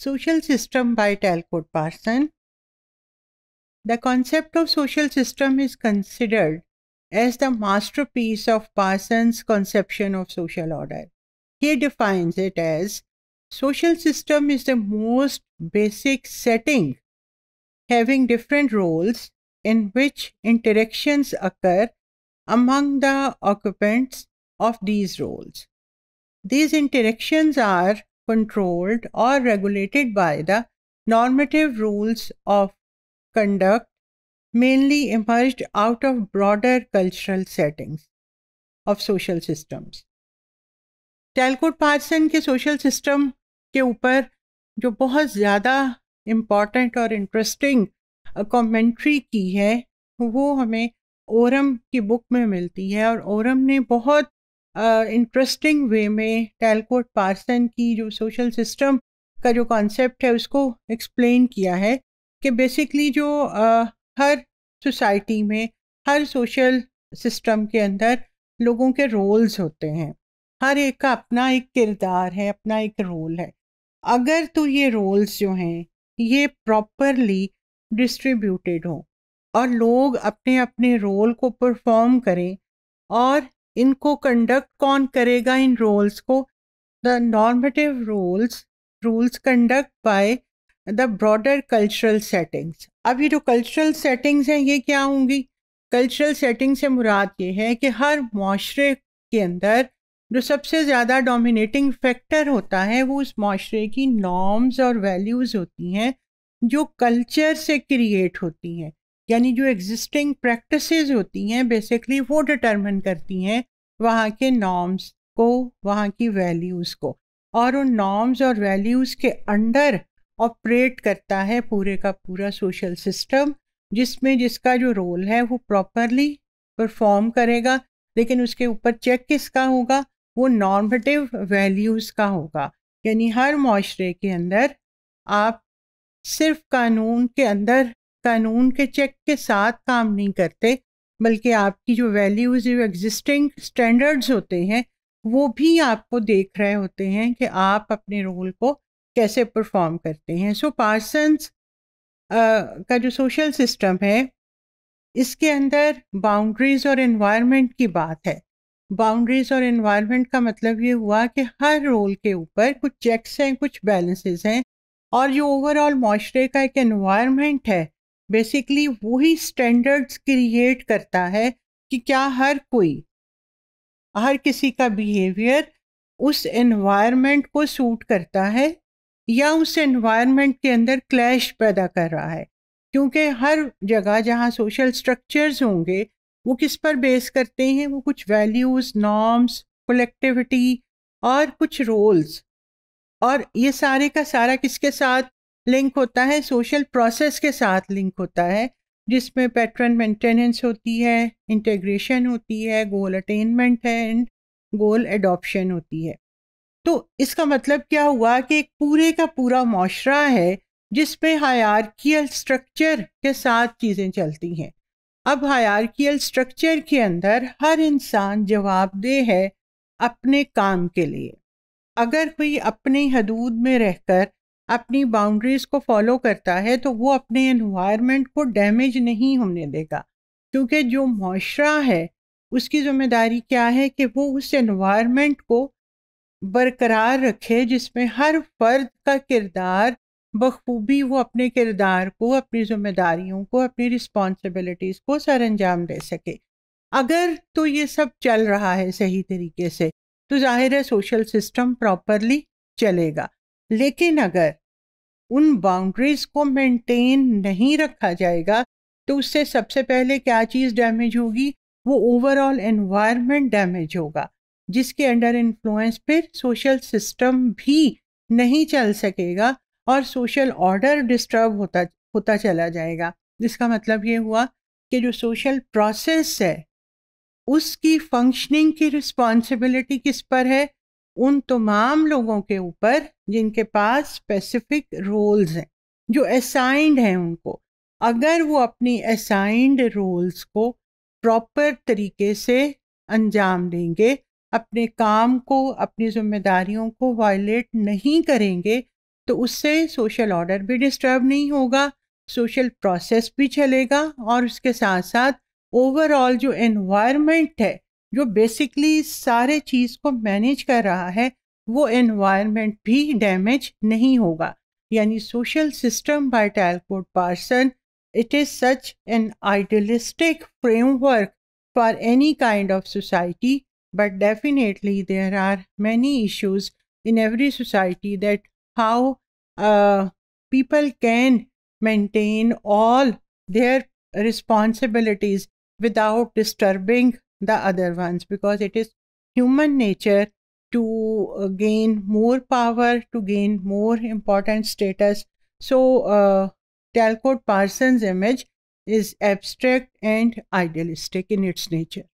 Social System by Talcott Parson. The concept of social system is considered as the masterpiece of Parsons' conception of social order. He defines it as social system is the most basic setting having different roles in which interactions occur among the occupants of these roles. These interactions are controlled or regulated by the normative rules of conduct mainly emerged out of broader cultural settings of social systems. Talcott Parson के social system के ऊपर जो बहुत ज़्यादा important और interesting commentary की है वो हमें ओरम की बुक में मिलती है और ओरम ने बहुत इंटरेस्टिंग वे में टैलकोट पार्सन की जो सोशल सिस्टम का जो कॉन्सेप्ट है उसको एक्सप्लेन किया है कि बेसिकली जो uh, हर सोसाइटी में हर सोशल सिस्टम के अंदर लोगों के रोल्स होते हैं हर एक का अपना एक किरदार है अपना एक रोल है अगर तो ये रोल्स जो हैं ये प्रॉपरली डिस्ट्रीब्यूटेड हों और लोग अपने अपने रोल को परफॉर्म करें और इनको कंडक्ट कौन करेगा इन रोल्स को the normative rules rules conduct by the broader cultural settings अब ये जो कल्चरल सेटिंग्स हैं ये क्या होंगी कल्चरल सेटिंग से मुराद ये है कि हर माशरे के अंदर जो सबसे ज़्यादा डोमिनेटिंग फैक्टर होता है वो उस माशरे की नॉर्म्स और वैल्यूज़ होती हैं जो कल्चर से क्रिएट होती हैं यानी जो एग्जिस्टिंग प्रैक्टिसेस होती हैं बेसिकली वो डिटर्मन करती हैं वहाँ के नॉर्म्स को वहाँ की वैल्यूज़ को और उन नॉर्म्स और वैल्यूज़ के अंडर ऑपरेट करता है पूरे का पूरा सोशल सिस्टम जिसमें जिसका जो रोल है वो प्रॉपरली परफॉर्म करेगा लेकिन उसके ऊपर चेक किसका होगा वो नॉर्मेटिव वैल्यूज़ का होगा यानी हर माशरे के अंदर आप सिर्फ कानून के अंदर कानून के चेक के साथ काम नहीं करते बल्कि आपकी जो वैल्यूज़ जो एग्जिस्टिंग स्टैंडर्ड्स होते हैं वो भी आपको देख रहे होते हैं कि आप अपने रोल को कैसे परफॉर्म करते हैं सो so, पार्सन्स का जो सोशल सिस्टम है इसके अंदर बाउंड्रीज और इन्वायरमेंट की बात है बाउंड्रीज और इन्वायरमेंट का मतलब ये हुआ कि हर रोल के ऊपर कुछ चेक्स हैं कुछ बैलेंसेस हैं और जो ओवरऑल माशरे का एक इन्वायरमेंट है बेसिकली वही स्टैंडर्ड्स क्रिएट करता है कि क्या हर कोई हर किसी का बिहेवियर उस एनवायरनमेंट को सूट करता है या उस एनवायरनमेंट के अंदर क्लैश पैदा कर रहा है क्योंकि हर जगह जहाँ सोशल स्ट्रक्चर्स होंगे वो किस पर बेस करते हैं वो कुछ वैल्यूज़ नॉर्म्स कलेक्टिविटी और कुछ रोल्स और ये सारे का सारा किसके साथ लिंक होता है सोशल प्रोसेस के साथ लिंक होता है जिसमें पैटर्न मेंटेनेंस होती है इंटेग्रेशन होती है गोल अटेनमेंट है एंड गोल एडॉप्शन होती है तो इसका मतलब क्या हुआ कि एक पूरे का पूरा माशरा है जिसमें हायरकियल स्ट्रक्चर के साथ चीज़ें चलती हैं अब हायरकियल स्ट्रक्चर के अंदर हर इंसान जवाबदेह है अपने काम के लिए अगर कोई अपनी हदूद में रहकर अपनी बाउंड्रीज को फॉलो करता है तो वो अपने इन्वायरमेंट को डैमेज नहीं होने देगा क्योंकि जो माशरा है उसकी ज़िम्मेदारी क्या है कि वो उस एनवायरनमेंट को बरकरार रखे जिसमें हर फर्द का किरदार बखूबी वो अपने किरदार को अपनी जिम्मेदारियों को अपनी रिस्पॉन्सिबिलिटीज़ को सर अंजाम दे सके अगर तो ये सब चल रहा है सही तरीके से तो जाहिर है सोशल सिस्टम प्रॉपरली चलेगा लेकिन अगर उन बाउंड्रीज को मेंटेन नहीं रखा जाएगा तो उससे सबसे पहले क्या चीज़ डैमेज होगी वो ओवरऑल एनवायरनमेंट डैमेज होगा जिसके अंडर इन्फ्लुएंस फिर सोशल सिस्टम भी नहीं चल सकेगा और सोशल ऑर्डर डिस्टर्ब होता होता चला जाएगा इसका मतलब ये हुआ कि जो सोशल प्रोसेस है उसकी फंक्शनिंग की रिस्पॉन्सिबिलिटी किस पर है उन तमाम लोगों के ऊपर जिनके पास स्पेसिफिक रोल्स हैं जो असाइंड हैं उनको अगर वो अपनी असाइंड रोल्स को प्रॉपर तरीके से अंजाम देंगे अपने काम को अपनी जिम्मेदारियों को वायलेट नहीं करेंगे तो उससे सोशल ऑर्डर भी डिस्टर्ब नहीं होगा सोशल प्रोसेस भी चलेगा और उसके साथ साथ ओवरऑल जो एनवायरनमेंट है जो बेसिकली सारे चीज़ को मैनेज कर रहा है वो एनवायरनमेंट भी डैमेज नहीं होगा यानी social system by Talcott Parsons it is such an idealistic framework for any kind of society but definitely there are many issues in every society that how people can maintain all their responsibilities without disturbing the other ones because it is human nature to uh, gain more power, to gain more important status. So, uh, Talcott Parsons' image is abstract and idealistic in its nature.